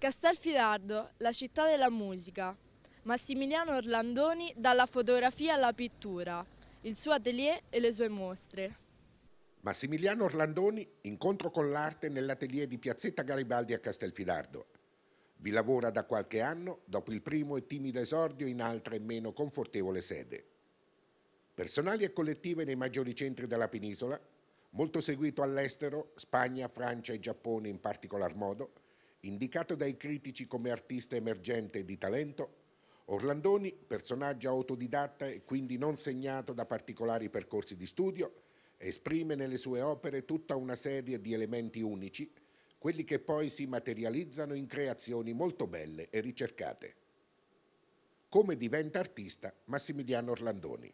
Castelfidardo, la città della musica. Massimiliano Orlandoni dalla fotografia alla pittura il suo atelier e le sue mostre. Massimiliano Orlandoni, incontro con l'arte nell'atelier di Piazzetta Garibaldi a Castelfidardo. Vi lavora da qualche anno dopo il primo e timido esordio in altra e meno confortevole sede. Personali e collettive nei maggiori centri della penisola, molto seguito all'estero, Spagna, Francia e Giappone in particolar modo, indicato dai critici come artista emergente e di talento Orlandoni, personaggio autodidatta e quindi non segnato da particolari percorsi di studio, esprime nelle sue opere tutta una serie di elementi unici, quelli che poi si materializzano in creazioni molto belle e ricercate. Come diventa artista Massimiliano Orlandoni?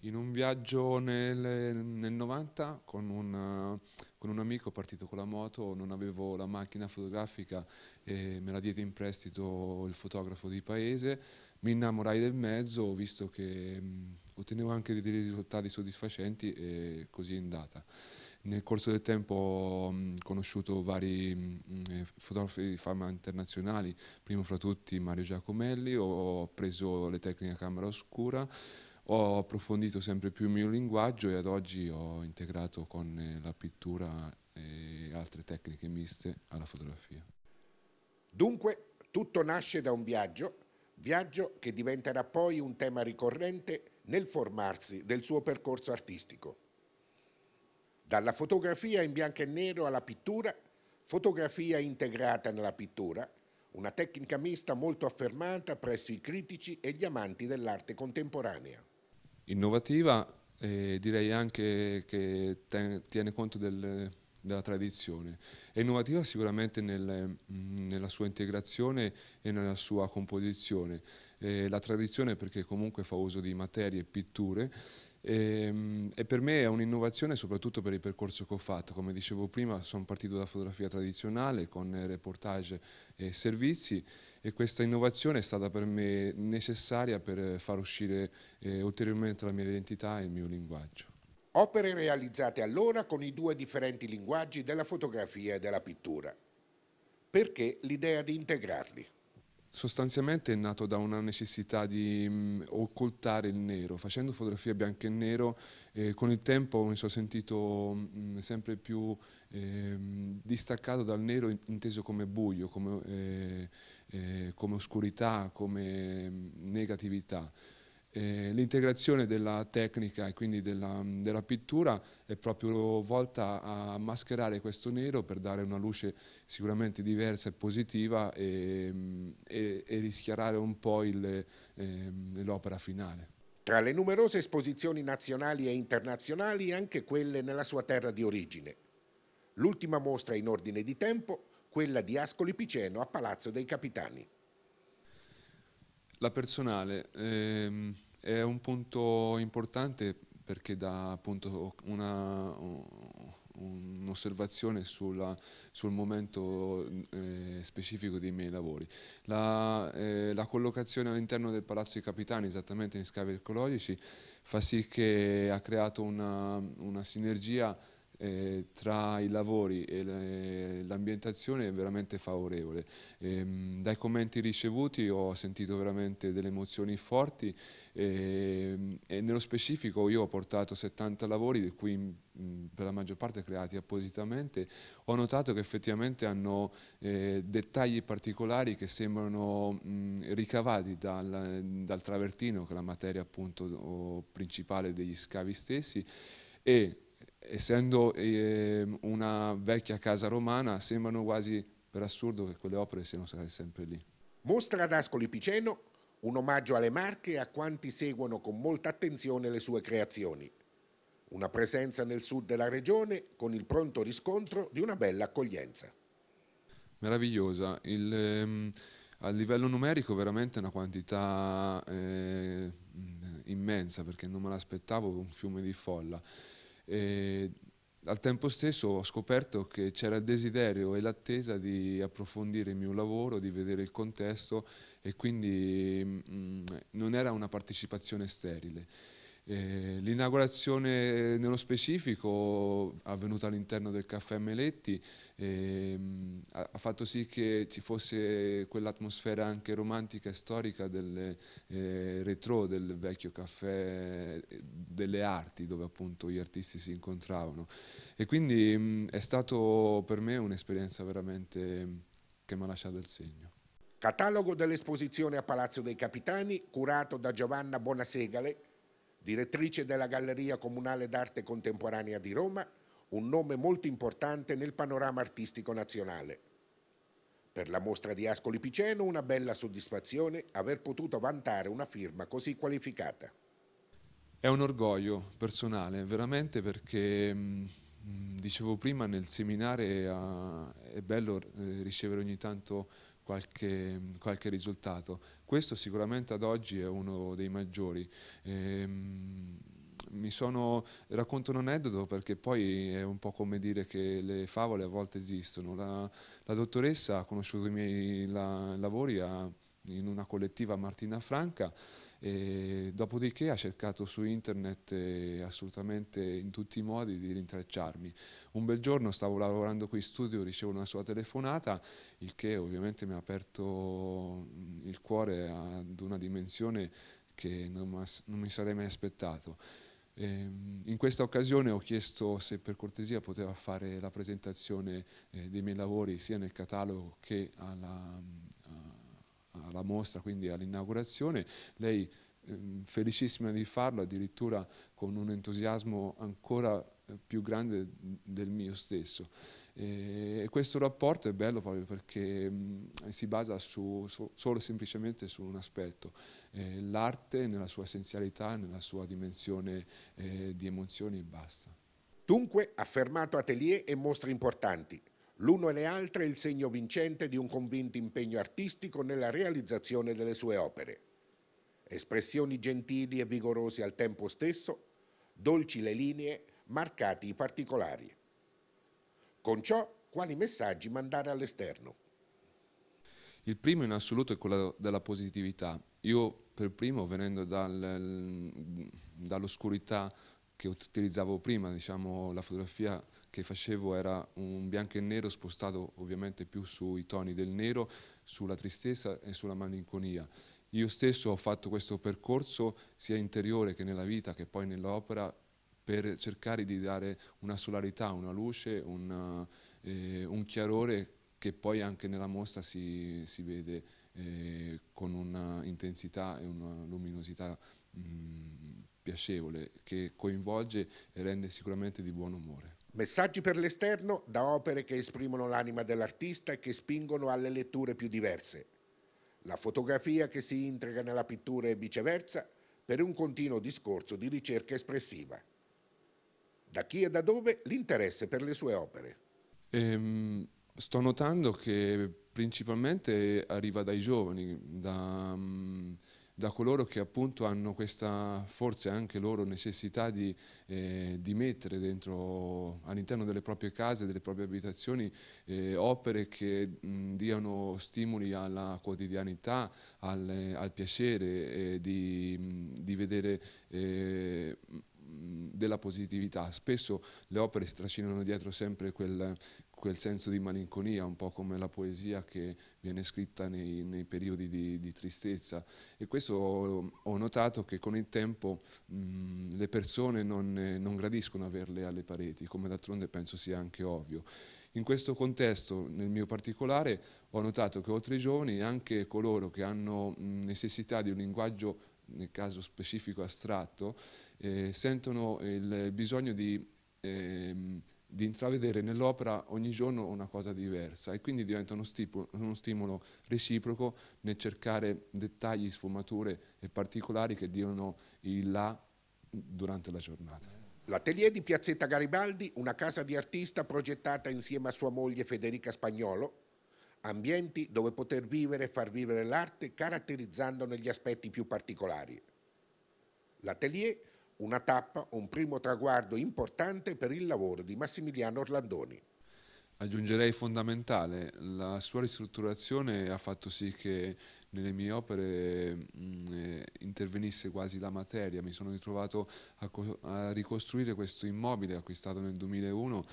In un viaggio nel, nel 90 con un con un amico partito con la moto, non avevo la macchina fotografica e me la diede in prestito il fotografo di paese, mi innamorai del mezzo visto che mh, ottenevo anche dei risultati soddisfacenti e così è andata. Nel corso del tempo ho conosciuto vari mh, eh, fotografi di fama internazionali, primo fra tutti Mario Giacomelli, ho preso le tecniche a camera oscura, ho approfondito sempre più il mio linguaggio e ad oggi ho integrato con eh, la pittura e altre tecniche miste alla fotografia. Dunque, tutto nasce da un viaggio, viaggio che diventerà poi un tema ricorrente nel formarsi del suo percorso artistico. Dalla fotografia in bianco e nero alla pittura, fotografia integrata nella pittura, una tecnica mista molto affermata presso i critici e gli amanti dell'arte contemporanea innovativa e direi anche che ten, tiene conto del, della tradizione. È innovativa sicuramente nel, nella sua integrazione e nella sua composizione. Eh, la tradizione perché comunque fa uso di materie e pitture ehm, e, per me è un'innovazione soprattutto per il percorso che ho fatto. Come dicevo prima, sono partito da fotografia tradizionale con reportage e servizi e questa innovazione è stata per me necessaria per far uscire eh, ulteriormente la mia identità e il mio linguaggio. Opere realizzate allora con i due differenti linguaggi della fotografia e della pittura. Perché l'idea di integrarli? sostanzialmente è nato da una necessità di mh, mm, occultare il nero, facendo fotografia bianco e nero eh, con il tempo mi sono sentito mh, mm, sempre più eh, distaccato dal nero inteso come buio, come eh, eh, come oscurità, come mm, negatività. Eh, l'integrazione della tecnica e quindi della, mm, della, pittura è proprio volta a mascherare questo nero per dare una luce sicuramente diversa e positiva e, mm, e, e rischiarare un po' ehm, l'opera finale. Tra le numerose esposizioni nazionali e internazionali anche quelle nella sua terra di origine. L'ultima mostra in ordine di tempo quella di Ascoli Piceno a Palazzo dei Capitani. La personale ehm, è un punto importante perché dà appunto un'osservazione un sul momento eh, specifico dei miei lavori. La, eh, la collocazione all'interno del Palazzo dei Capitani, esattamente in scavi ecologici, fa sì che ha creato una, una sinergia eh, tra i lavori e l'ambientazione è veramente favorevole. E, ehm, dai commenti ricevuti ho sentito veramente delle emozioni forti e, ehm, e nello specifico io ho portato 70 lavori di cui per la maggior parte creati appositamente. Ho notato che effettivamente hanno eh, dettagli particolari che sembrano mh, ricavati dal, dal travertino che è la materia appunto principale degli scavi stessi e essendo eh, una vecchia casa romana, sembrano quasi per assurdo che quelle opere siano state sempre lì. Mostra ad Ascoli Piceno un omaggio alle Marche e a quanti seguono con molta attenzione le sue creazioni. Una presenza nel sud della regione con il pronto riscontro di una bella accoglienza. Meravigliosa. Il, ehm, a livello numerico veramente una quantità eh, immensa perché non me l'aspettavo un fiume di folla. E al tempo stesso ho scoperto che c'era il desiderio e l'attesa di approfondire il mio lavoro, di vedere il contesto e quindi mh, mm, non era una partecipazione sterile. Eh, l'inaugurazione eh, nello specifico avvenuta all'interno del caffè Meletti ehm, ha, fatto sì che ci fosse quell'atmosfera anche romantica e storica del eh, retro del vecchio caffè eh, delle arti dove appunto gli artisti si incontravano e quindi mh, mm, è stato per me un'esperienza veramente mm, che mi ha lasciato il segno. Catalogo dell'esposizione a Palazzo dei Capitani curato da Giovanna Bonasegale direttrice della Galleria Comunale d'Arte Contemporanea di Roma, un nome molto importante nel panorama artistico nazionale. Per la mostra di Ascoli Piceno una bella soddisfazione aver potuto vantare una firma così qualificata. È un orgoglio personale, veramente perché mm, dicevo prima nel seminare eh, è bello eh, ricevere ogni tanto qualche, qualche risultato. Questo sicuramente ad oggi è uno dei maggiori. Ehm, mi sono, racconto un aneddoto perché poi è un po' come dire che le favole a volte esistono. La, la dottoressa ha conosciuto i miei la, lavori a in una collettiva Martina Franca e dopodiché ha cercato su internet eh, assolutamente in tutti i modi di rintracciarmi. Un bel giorno stavo lavorando qui in studio, ricevo una sua telefonata, il che ovviamente mi ha aperto mm, il cuore ad una dimensione che non, non mi sarei mai aspettato. Ehm, in questa occasione ho chiesto se per cortesia poteva fare la presentazione eh, dei miei lavori sia nel catalogo che alla, mm, alla mostra, quindi all'inaugurazione, lei ehm, felicissima di farlo, addirittura con un entusiasmo ancora eh, più grande del mio stesso. E questo rapporto è bello proprio perché mh, mm, si basa su, su, solo e semplicemente su un aspetto, eh, l'arte nella sua essenzialità, nella sua dimensione eh, di emozioni e basta. Dunque, affermato atelier e mostre importanti, L'uno e le altre il segno vincente di un convinto impegno artistico nella realizzazione delle sue opere. Espressioni gentili e vigorose al tempo stesso, dolci le linee, marcati i particolari. Con ciò, quali messaggi mandare all'esterno? Il primo in assoluto è quello della positività. Io per primo, venendo dal, dall'oscurità che utilizzavo prima, diciamo, la fotografia che facevo era un bianco e nero spostato ovviamente più sui toni del nero, sulla tristezza e sulla malinconia. Io stesso ho fatto questo percorso sia interiore che nella vita che poi nell'opera per cercare di dare una solarità, una luce, una, eh, un chiarore che poi anche nella mostra si, si vede eh, con un'intensità e una luminosità mh, mm, piacevole che coinvolge e rende sicuramente di buon umore. Messaggi per l'esterno da opere che esprimono l'anima dell'artista e che spingono alle letture più diverse. La fotografia che si integra nella pittura e viceversa per un continuo discorso di ricerca espressiva. Da chi e da dove l'interesse per le sue opere? Ehm, sto notando che principalmente arriva dai giovani, da... Um, da coloro che appunto hanno questa forse anche loro necessità di, eh, di mettere all'interno delle proprie case, delle proprie abitazioni, eh, opere che mh, diano stimoli alla quotidianità, al, al piacere eh, di, mh, di, vedere eh, della positività. Spesso le opere si trascinano dietro sempre quel, quel senso di malinconia, un po' come la poesia che viene scritta nei, nei periodi di, di, tristezza. E questo ho, ho, notato che con il tempo mh, le persone non, eh, non, gradiscono averle alle pareti, come d'altronde penso sia anche ovvio. In questo contesto, nel mio particolare, ho notato che oltre i giovani anche coloro che hanno mh, necessità di un linguaggio, nel caso specifico astratto, eh, sentono il, il bisogno di... Ehm, di intravedere nell'opera ogni giorno una cosa diversa e quindi diventa uno, stipo, uno, stimolo reciproco nel cercare dettagli, sfumature e particolari che diano il là durante la giornata. L'atelier di Piazzetta Garibaldi, una casa di artista progettata insieme a sua moglie Federica Spagnolo, ambienti dove poter vivere e far vivere l'arte caratterizzandone gli aspetti più particolari. L'atelier una tappa, un primo traguardo importante per il lavoro di Massimiliano Orlandoni. Aggiungerei fondamentale, la sua ristrutturazione ha fatto sì che nelle mie opere mh, mm, eh, intervenisse quasi la materia, mi sono ritrovato a, a ricostruire questo immobile acquistato nel 2001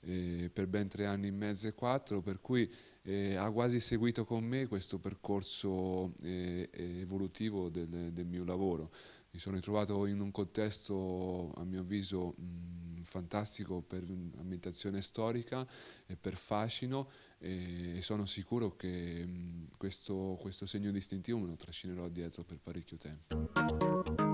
eh, per ben tre anni e mezzo e quattro, per cui eh, ha quasi seguito con me questo percorso eh, evolutivo del, del mio lavoro mi sono ritrovato in un contesto, a mio avviso, mh, mm, fantastico per ambientazione storica e per fascino e sono sicuro che mh, mm, questo, questo segno distintivo me lo trascinerò dietro per parecchio tempo.